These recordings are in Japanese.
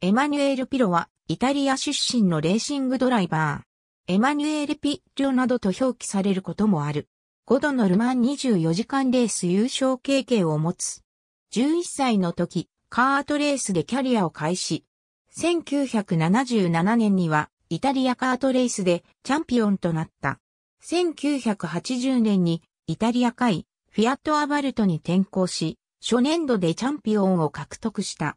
エマニュエル・ピロは、イタリア出身のレーシングドライバー。エマニュエル・ピリョなどと表記されることもある。5度のルマン24時間レース優勝経験を持つ。11歳の時、カートレースでキャリアを開始。1977年には、イタリアカートレースでチャンピオンとなった。1980年に、イタリア界、フィアットアバルトに転向し、初年度でチャンピオンを獲得した。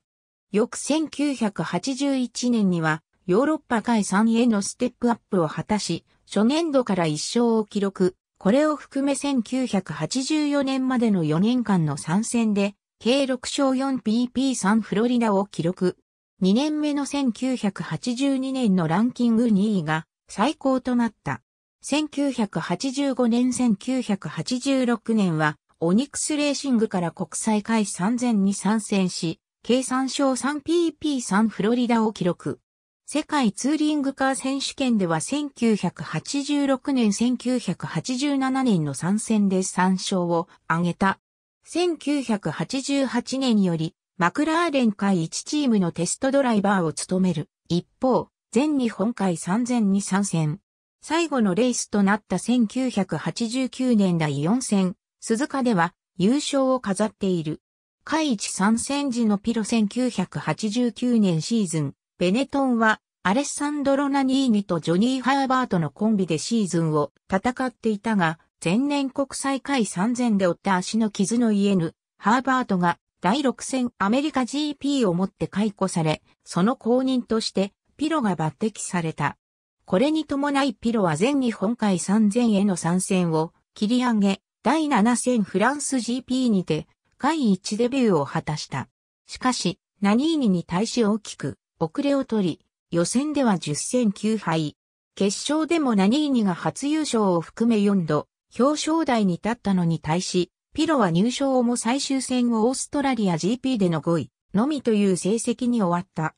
翌1981年にはヨーロッパ海産へのステップアップを果たし、初年度から1勝を記録。これを含め1984年までの4年間の参戦で、計6勝 4PP3 フロリダを記録。2年目の1982年のランキング2位が最高となった。1985年1986年はオニクスレーシングから国際会3000に参戦し、計算賞 3PP3 フロリダを記録。世界ツーリングカー選手権では1986年1987年の参戦で3勝を挙げた。1988年よりマクラーレン会1チームのテストドライバーを務める。一方、全日本会3000に参戦。最後のレースとなった1989年第4戦、鈴鹿では優勝を飾っている。海一参戦時のピロ1989年シーズン、ベネトンはアレッサンドロ・ナニーニとジョニー・ハーバートのコンビでシーズンを戦っていたが、前年国際会3戦で負った足の傷の癒えぬ、ハーバートが第6戦アメリカ GP をもって解雇され、その後任としてピロが抜擢された。これに伴いピロは全日本海3戦への参戦を切り上げ、第7戦フランス GP にて外一デビューを果たした。しかし、ナニーニに対し大きく遅れを取り、予選では10戦9敗。決勝でもナニーニが初優勝を含め4度、表彰台に立ったのに対し、ピロは入賞をも最終戦をオーストラリア GP での5位のみという成績に終わった。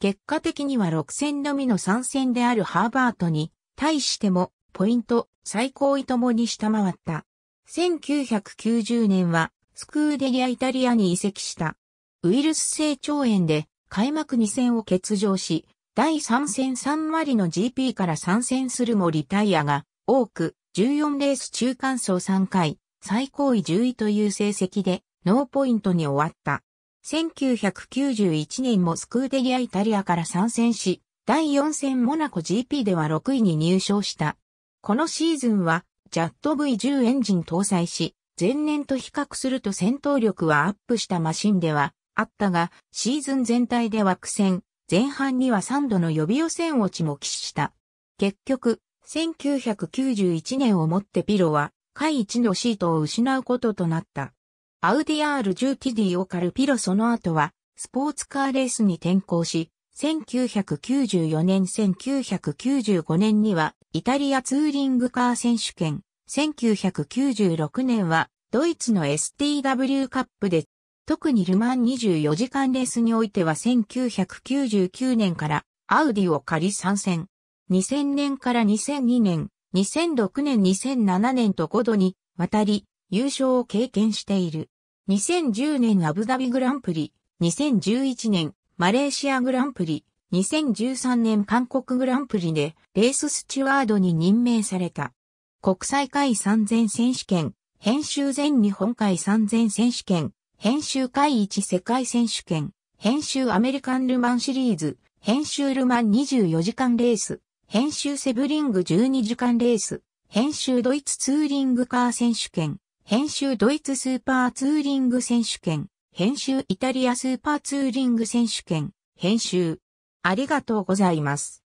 結果的には6戦のみの参戦であるハーバートに対してもポイント最高位ともに下回った。1990年はスクーデリアイタリアに移籍した。ウイルス性腸炎で開幕2戦を欠場し、第3戦3割の GP から参戦するもリタイアが多く、14レース中間走3回、最高位10位という成績でノーポイントに終わった。1991年もスクーデリアイタリアから参戦し、第4戦モナコ GP では6位に入賞した。このシーズンは、ジャット V10 エンジン搭載し、前年と比較すると戦闘力はアップしたマシンではあったが、シーズン全体では苦戦、前半には3度の予備予選落ちも喫した。結局、1991年をもってピロは、下位1のシートを失うこととなった。アウディアール 10TD を狩るピロその後は、スポーツカーレースに転向し、1994年1995年には、イタリアツーリングカー選手権、1996年はドイツの STW カップで、特にルマン24時間レースにおいては1999年からアウディを借り参戦。2000年から2002年、2006年2007年と5度に渡り優勝を経験している。2010年アブダビグランプリ、2011年マレーシアグランプリ、2013年韓国グランプリでレーススチュワードに任命された。国際会参全選手権、編集全日本会参全選手権、編集会一世界選手権、編集アメリカンルマンシリーズ、編集ルマン24時間レース、編集セブリング12時間レース、編集ドイツツーリングカー選手権、編集ドイツスーパーツーリング選手権、編集イタリアスーパーツーリング選手権、編集。ありがとうございます。